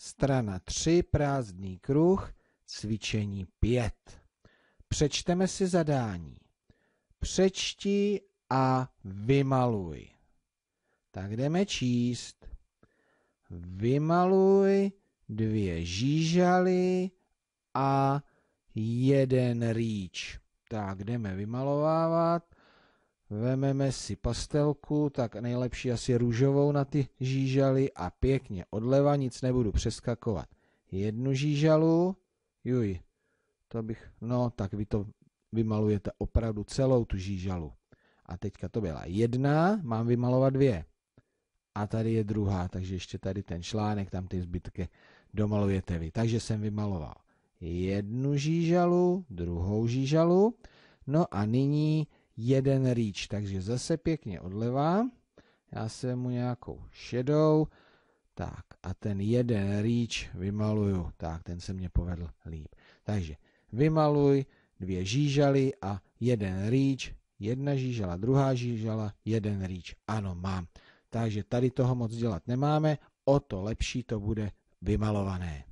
Strana 3, prázdný kruh, cvičení 5. Přečteme si zadání. Přečti a vymaluj. Tak jdeme číst. Vymaluj dvě žížaly a jeden rýč. Tak jdeme vymalovávat. Vememe si pastelku, tak nejlepší asi růžovou na ty žížaly a pěkně odleva nic nebudu přeskakovat. Jednu žížalu, juj, to bych, no tak vy to vymalujete opravdu celou tu žížalu. A teďka to byla jedna, mám vymalovat dvě. A tady je druhá, takže ještě tady ten článek, tam ty zbytky domalujete vy. Takže jsem vymaloval jednu žížalu, druhou žížalu. No a nyní jeden reach. Takže zase pěkně odleva. Já se mu nějakou šedou. Tak a ten jeden reach vymaluju. Tak, ten se mně povedl líp. Takže vymaluj dvě žížaly a jeden reach. Jedna žížala, druhá žížala, jeden reach. Ano, mám. Takže tady toho moc dělat nemáme, o to lepší to bude vymalované.